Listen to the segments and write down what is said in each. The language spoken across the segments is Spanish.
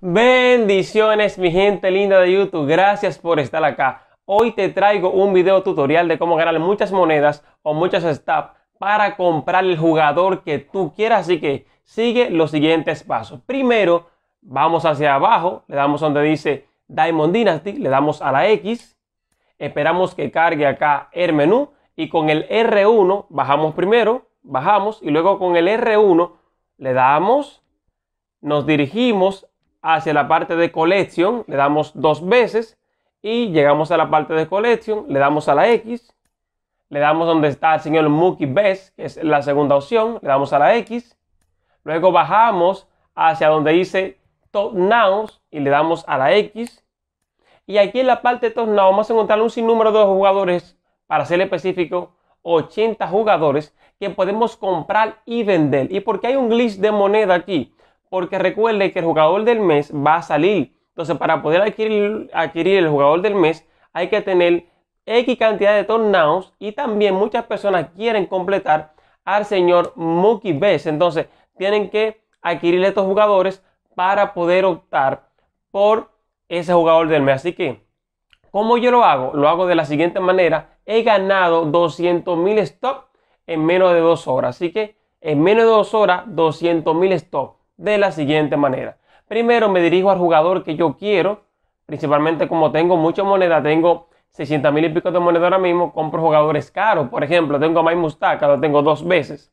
Bendiciones mi gente linda de YouTube, gracias por estar acá. Hoy te traigo un video tutorial de cómo ganar muchas monedas o muchas staff para comprar el jugador que tú quieras, así que sigue los siguientes pasos. Primero, vamos hacia abajo, le damos donde dice Diamond Dynasty, le damos a la X, esperamos que cargue acá el menú y con el R1 bajamos primero, bajamos y luego con el R1 le damos, nos dirigimos hacia la parte de collection, le damos dos veces y llegamos a la parte de collection, le damos a la X, le damos donde está el señor Mookie Best, que es la segunda opción, le damos a la X, luego bajamos hacia donde dice Top now y le damos a la X. Y aquí en la parte de Top Now vamos a encontrar un sinnúmero de jugadores, para ser específico, 80 jugadores que podemos comprar y vender. ¿Y porque hay un glitch de moneda aquí? porque recuerde que el jugador del mes va a salir. Entonces, para poder adquirir, el jugador del mes, hay que tener X cantidad de tornados y también muchas personas quieren completar al señor Mookie Bess. Entonces, tienen que adquirir estos jugadores para poder optar por ese jugador del mes. Así que, ¿cómo yo lo hago? Lo hago de la siguiente manera. He ganado 200.000 stops en menos de dos horas. Así que, en menos de dos horas, 200.000 stops de la siguiente manera. Primero me dirijo al jugador que yo quiero, principalmente como tengo mucha moneda, tengo 60 mil y pico de moneda ahora mismo, compro jugadores caros. Por ejemplo, tengo a My Mustaka, lo tengo dos veces.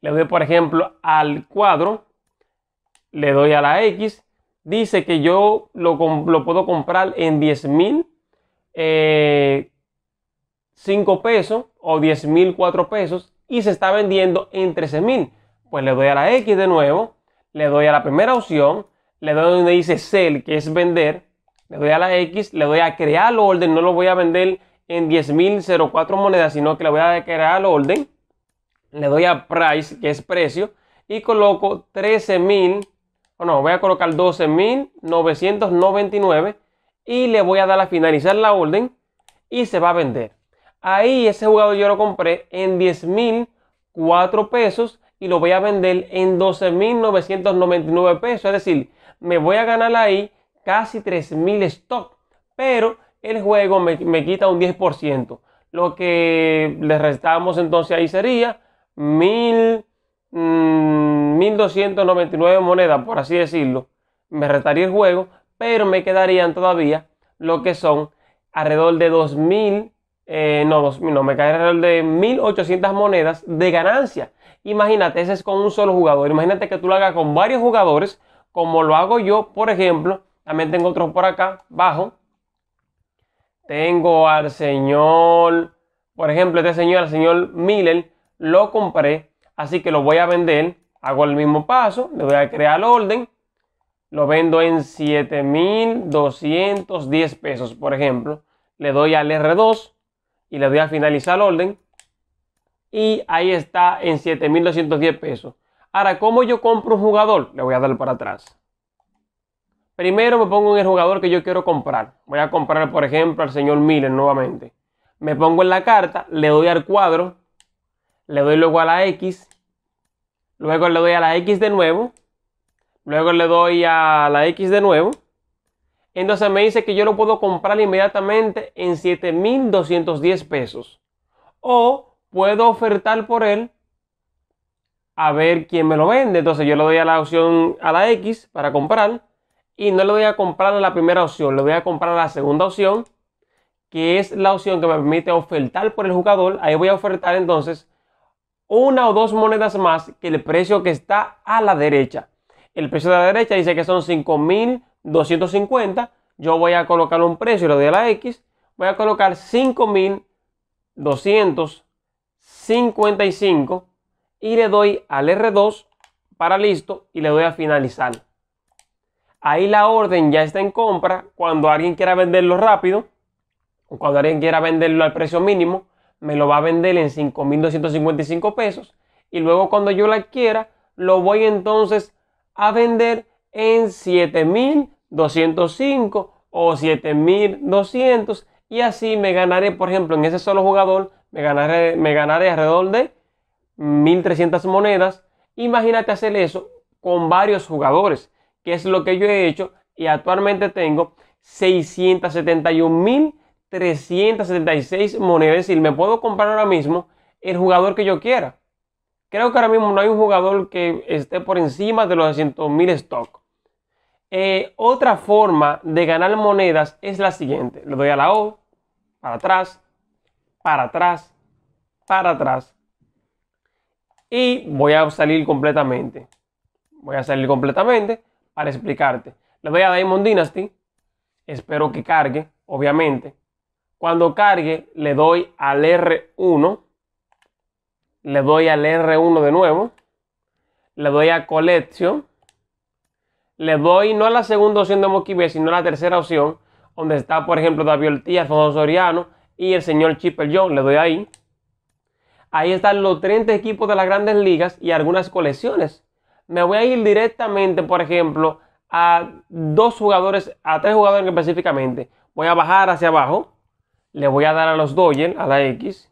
Le doy, por ejemplo, al cuadro, le doy a la X, dice que yo lo, lo puedo comprar en 10 mil. 5 eh, pesos o 10 mil 4 pesos y se está vendiendo en 13 mil. Pues le doy a la X de nuevo, le doy a la primera opción, le doy donde dice sell, que es vender, le doy a la X, le doy a crear orden, no lo voy a vender en 10.004 monedas, sino que le voy a crear orden, le doy a price, que es precio, y coloco 13.000, o no, voy a colocar 12.999 y le voy a dar a finalizar la orden y se va a vender. Ahí ese jugador yo lo compré en 10.004 pesos y lo voy a vender en 12.999 pesos. Es decir, me voy a ganar ahí casi 3.000 stock, pero el juego me, quita un 10%. Lo que le restamos entonces ahí sería 1.000, 1.299 monedas, por así decirlo. Me restaría el juego, pero me quedarían todavía lo que son alrededor de 2.000, eh, no, no, me cae alrededor de 1.800 monedas de ganancia Imagínate, ese es con un solo jugador. Imagínate que tú lo hagas con varios jugadores, como lo hago yo, por ejemplo. También tengo otro por acá, bajo. Tengo al señor, por ejemplo, este señor, al señor Miller, lo compré, así que lo voy a vender. Hago el mismo paso, le voy a crear orden. Lo vendo en 7.210 pesos, por ejemplo. Le doy al R2 y le doy a finalizar el orden y ahí está en 7.210 pesos. Ahora, ¿cómo yo compro un jugador? Le voy a dar para atrás. Primero me pongo en el jugador que yo quiero comprar. Voy a comprar, por ejemplo, al señor Miller nuevamente. Me pongo en la carta, le doy al cuadro, le doy luego a la X, luego le doy a la X de nuevo, luego le doy a la X de nuevo. Entonces me dice que yo lo puedo comprar inmediatamente en 7.210 pesos. O puedo ofertar por él a ver quién me lo vende. Entonces yo le doy a la opción a la X para comprar y no le voy a comprar a la primera opción, le voy a comprar a la segunda opción, que es la opción que me permite ofertar por el jugador. Ahí voy a ofertar entonces una o dos monedas más que el precio que está a la derecha. El precio de la derecha dice que son 5.250. Yo voy a colocar un precio, y lo doy a la X. Voy a colocar 5.250 55 y le doy al R2 para listo y le doy a finalizar. Ahí la orden ya está en compra. Cuando alguien quiera venderlo rápido o cuando alguien quiera venderlo al precio mínimo, me lo va a vender en 5.255 pesos. Y luego cuando yo la quiera lo voy entonces a vender en 7.205 o 7.200. Y así me ganaré, por ejemplo, en ese solo jugador me ganaré, me ganaré alrededor de 1300 monedas. Imagínate hacer eso con varios jugadores, que es lo que yo he hecho y actualmente tengo 671.376 monedas. y me puedo comprar ahora mismo el jugador que yo quiera. Creo que ahora mismo no hay un jugador que esté por encima de los 100.000 stock. Eh, otra forma de ganar monedas es la siguiente. Le doy a la O, para atrás, para atrás, para atrás. Y voy a salir completamente. Voy a salir completamente para explicarte. Le voy a Diamond Dynasty. Espero que cargue, obviamente. Cuando cargue, le doy al R1. Le doy al R1 de nuevo. Le doy a Collection. Le doy no a la segunda opción de B... sino a la tercera opción, donde está, por ejemplo, David Ortiz, Soriano, y el señor Chipper Jones, le doy ahí. Ahí están los 30 equipos de las grandes ligas y algunas colecciones. Me voy a ir directamente, por ejemplo, a dos jugadores, a tres jugadores específicamente. Voy a bajar hacia abajo. Le voy a dar a los Doyen a la X.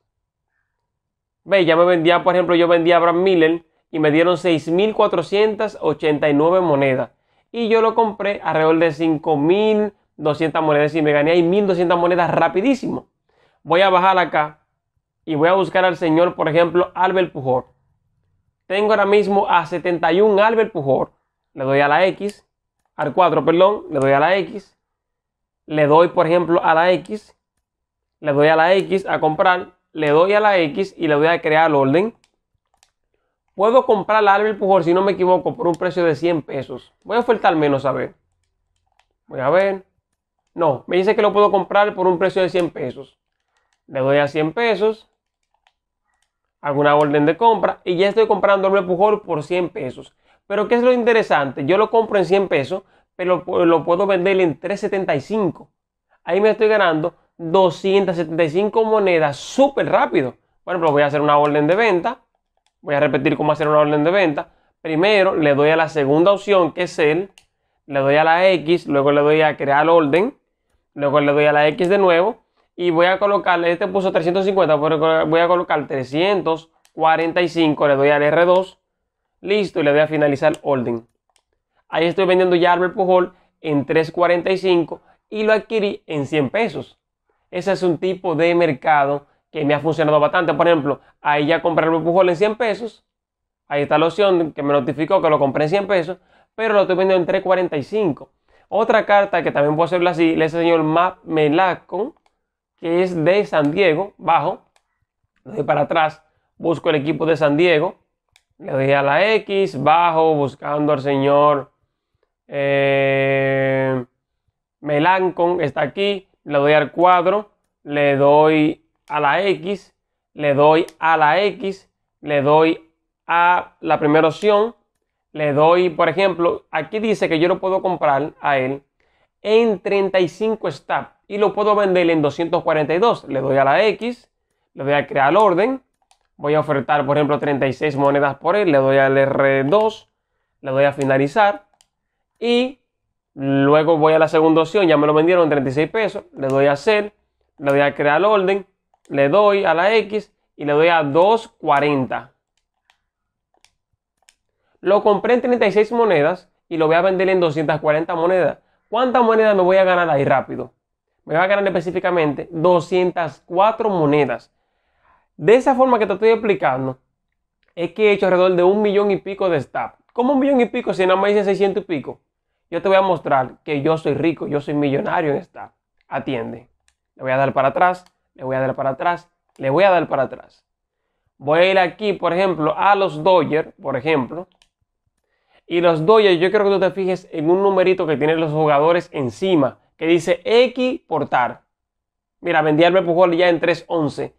Ve, ya me vendía, por ejemplo, yo vendía a Brad Miller y me dieron 6.489 monedas. Y yo lo compré alrededor de 5.200 monedas y me gané ahí 1.200 monedas rapidísimo voy a bajar acá y voy a buscar al señor, por ejemplo, Albert Pujol. Tengo ahora mismo a 71 Albert Pujol. Le doy a la X, al 4, perdón, le doy a la X. Le doy, por ejemplo, a la X. Le doy a la X a comprar. Le doy a la X y le doy a crear el orden. Puedo comprar al Albert Pujol, si no me equivoco, por un precio de 100 pesos. Voy a ofertar menos, a ver. Voy a ver. No, me dice que lo puedo comprar por un precio de 100 pesos. Le doy a 100 pesos. Hago una orden de compra y ya estoy comprando el Pujol por 100 pesos. Pero ¿qué es lo interesante? Yo lo compro en 100 pesos, pero lo puedo vender en 375. Ahí me estoy ganando 275 monedas súper rápido. bueno ejemplo, voy a hacer una orden de venta. Voy a repetir cómo hacer una orden de venta. Primero le doy a la segunda opción, que es el. Le doy a la X, luego le doy a crear orden. Luego le doy a la X de nuevo y voy a colocarle, este puso 350, voy a colocar 345, le doy al R2, listo, y le doy a finalizar orden. Ahí estoy vendiendo ya Albert Pujol en 345 y lo adquirí en 100 pesos. Ese es un tipo de mercado que me ha funcionado bastante. Por ejemplo, ahí ya compré el Pujol en 100 pesos. Ahí está la opción que me notificó que lo compré en 100 pesos, pero lo estoy vendiendo en 345. Otra carta que también puedo hacerlo así, le enseñó el Map Melaco que es de San Diego, bajo, le doy para atrás, busco el equipo de San Diego, le doy a la X, bajo, buscando al señor eh, Melancon, está aquí, le doy al cuadro, le doy a la X, le doy a la X, le doy a la primera opción, le doy, por ejemplo, aquí dice que yo lo puedo comprar a él en 35 está y lo puedo vender en 242. Le doy a la X, le doy a crear orden. Voy a ofertar, por ejemplo, 36 monedas por él. Le doy al R2, le doy a finalizar y luego voy a la segunda opción. Ya me lo vendieron en 36 pesos. Le doy a hacer le doy a crear orden, le doy a la X y le doy a 240. Lo compré en 36 monedas y lo voy a vender en 240 monedas. ¿Cuántas monedas me voy a ganar ahí rápido? Me voy a ganar específicamente 204 monedas. De esa forma que te estoy explicando, es que he hecho alrededor de un millón y pico de staff. ¿Cómo un millón y pico si nada más dicen 600 y pico? Yo te voy a mostrar que yo soy rico, yo soy millonario en Stats Atiende. Le voy a dar para atrás, le voy a dar para atrás, le voy a dar para atrás. Voy a ir aquí, por ejemplo, a los Dodgers, por ejemplo. Y los doy yo creo que tú te fijes en un numerito que tienen los jugadores encima, que dice X portar. Mira, vendí al Pujol ya en 3.11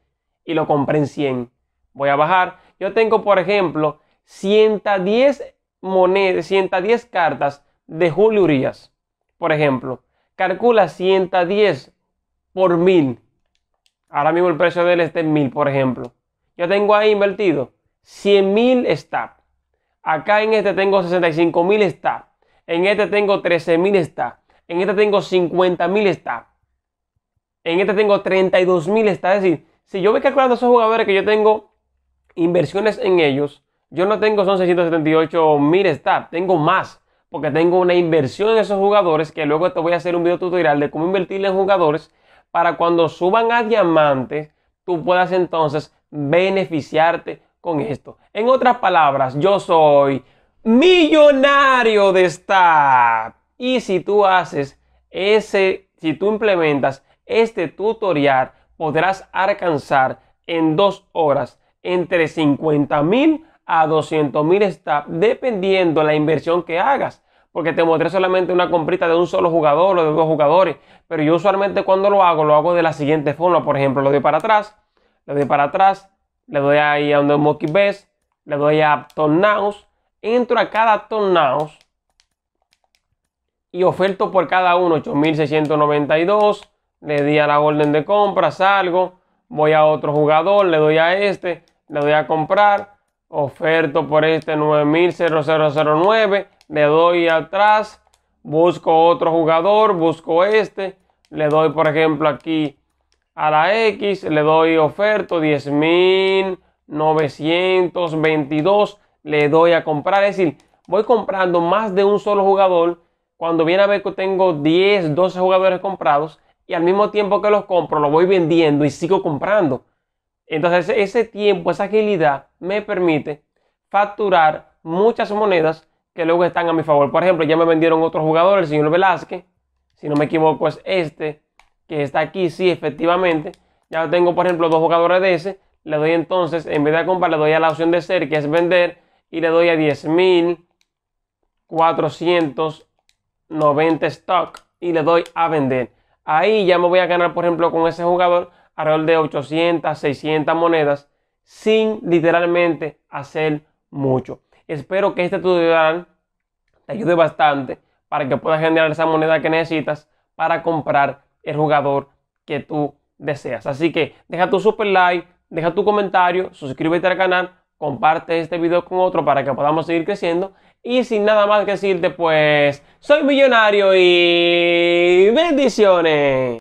y lo compré en 100. Voy a bajar. Yo tengo, por ejemplo, 110 monedas, 110 cartas de Julio Urias. Por ejemplo, calcula 110 por 1000. Ahora mismo el precio de él es de 1000, por ejemplo. Yo tengo ahí invertido 100.000 stats. Acá en este tengo 65 mil está. En este tengo 13.000 mil está. En este tengo 50.000 mil está. En este tengo 32.000 está. Es decir, si yo voy calculando esos jugadores que yo tengo inversiones en ellos, yo no tengo son 678 mil está. Tengo más. Porque tengo una inversión en esos jugadores que luego te voy a hacer un video tutorial de cómo invertir en jugadores para cuando suban a diamantes, tú puedas entonces beneficiarte esto. En otras palabras, yo soy millonario de esta Y si tú haces ese, si tú implementas este tutorial, podrás alcanzar en dos horas entre 50 mil a 200 mil está dependiendo la inversión que hagas. Porque te mostré solamente una comprita de un solo jugador o de dos jugadores. Pero yo usualmente cuando lo hago, lo hago de la siguiente forma. Por ejemplo, lo de para atrás, lo de para atrás, le doy ahí a donde Monkey Best, le doy a Tornaus, entro a cada Tornaus y oferto por cada uno 8692, le di a la orden de compra, salgo, voy a otro jugador, le doy a este, le doy a comprar, oferto por este 9.0009 le doy atrás, busco otro jugador, busco este, le doy por ejemplo aquí a la X, le doy oferta 10.922, le doy a comprar. Es decir, voy comprando más de un solo jugador. Cuando viene a ver que tengo 10, 12 jugadores comprados y al mismo tiempo que los compro, los voy vendiendo y sigo comprando. Entonces ese tiempo, esa agilidad me permite facturar muchas monedas que luego están a mi favor. Por ejemplo, ya me vendieron otro jugador, el señor Velázquez. Si no me equivoco es este que está aquí, sí, efectivamente. Ya tengo, por ejemplo, dos jugadores de ese. Le doy entonces, en vez de comprar, le doy a la opción de ser, que es vender, y le doy a 10.490 stock y le doy a vender. Ahí ya me voy a ganar, por ejemplo, con ese jugador alrededor de 800, 600 monedas sin literalmente hacer mucho. Espero que este tutorial te ayude bastante para que puedas generar esa moneda que necesitas para comprar el jugador que tú deseas. Así que deja tu super like, deja tu comentario, suscríbete al canal, comparte este video con otro para que podamos seguir creciendo. Y sin nada más que decirte, pues soy millonario y bendiciones.